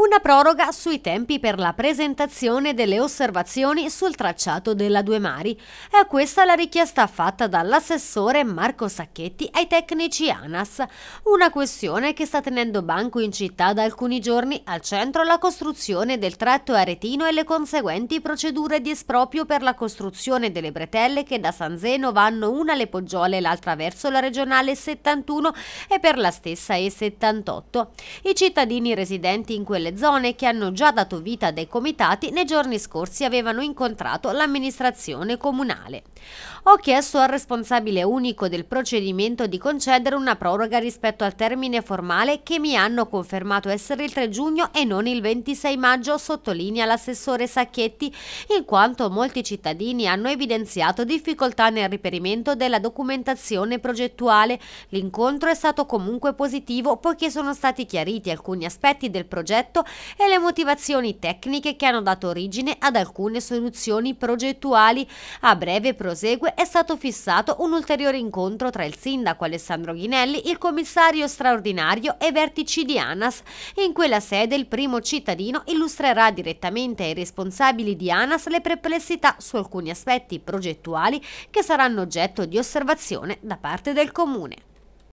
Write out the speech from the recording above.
una proroga sui tempi per la presentazione delle osservazioni sul tracciato della Due Mari. È questa la richiesta fatta dall'assessore Marco Sacchetti ai tecnici ANAS, una questione che sta tenendo banco in città da alcuni giorni al centro la costruzione del tratto aretino e le conseguenti procedure di esproprio per la costruzione delle bretelle che da San Zeno vanno una alle Poggiole e l'altra verso la regionale 71 e per la stessa E78. I cittadini residenti in quelle delle zone che hanno già dato vita a dei comitati nei giorni scorsi avevano incontrato l'amministrazione comunale. Ho chiesto al responsabile unico del procedimento di concedere una proroga rispetto al termine formale che mi hanno confermato essere il 3 giugno e non il 26 maggio, sottolinea l'assessore Sacchetti, in quanto molti cittadini hanno evidenziato difficoltà nel riperimento della documentazione progettuale. L'incontro è stato comunque positivo poiché sono stati chiariti alcuni aspetti del progetto progetto e le motivazioni tecniche che hanno dato origine ad alcune soluzioni progettuali. A breve prosegue è stato fissato un ulteriore incontro tra il sindaco Alessandro Ghinelli, il commissario straordinario e vertici di ANAS. In quella sede il primo cittadino illustrerà direttamente ai responsabili di ANAS le perplessità su alcuni aspetti progettuali che saranno oggetto di osservazione da parte del comune.